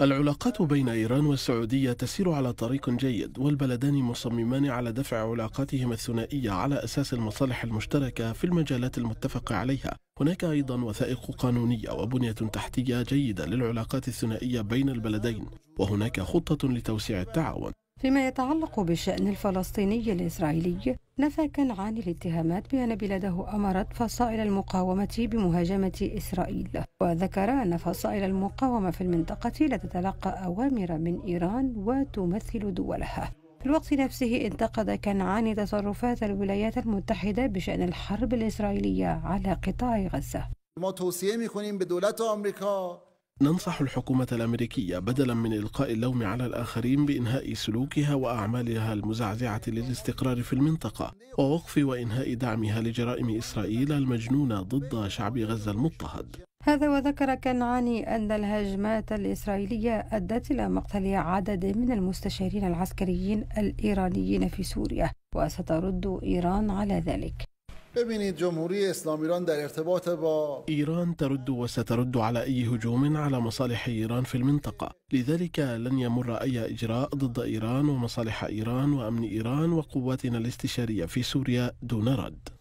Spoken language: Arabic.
العلاقات بين إيران والسعودية تسير على طريق جيد والبلدان مصممان على دفع علاقاتهما الثنائية على أساس المصالح المشتركة في المجالات المتفق عليها هناك أيضا وثائق قانونية وبنية تحتية جيدة للعلاقات الثنائية بين البلدين وهناك خطة لتوسيع التعاون فيما يتعلق بالشأن الفلسطيني الإسرائيلي نفى كنعان الاتهامات بأن بلاده أمرت فصائل المقاومة بمهاجمة إسرائيل وذكر أن فصائل المقاومة في المنطقة لا تتلقى أوامر من إيران وتمثل دولها في الوقت نفسه انتقد كنعان تصرفات الولايات المتحدة بشأن الحرب الإسرائيلية على قطاع غزة ما توصيه میکنیم به دولت آمریکا ننصح الحكومة الأمريكية بدلا من إلقاء اللوم على الآخرين بإنهاء سلوكها وأعمالها المزعزعة للاستقرار في المنطقة ووقف وإنهاء دعمها لجرائم إسرائيل المجنونة ضد شعب غزة المضطهد هذا وذكر كنعاني أن الهجمات الإسرائيلية أدت إلى مقتل عدد من المستشارين العسكريين الإيرانيين في سوريا وسترد إيران على ذلك ببینید جمهوری اسلامی ایران در ارتباط با إيران ترد وسترد على أي هجوم على مصالح إيران في المنطقة لذلك لن يمر أي إجراء ضد إيران ومصالح إيران وأمن إيران وقواتنا الاستشارية في سوريا دون رد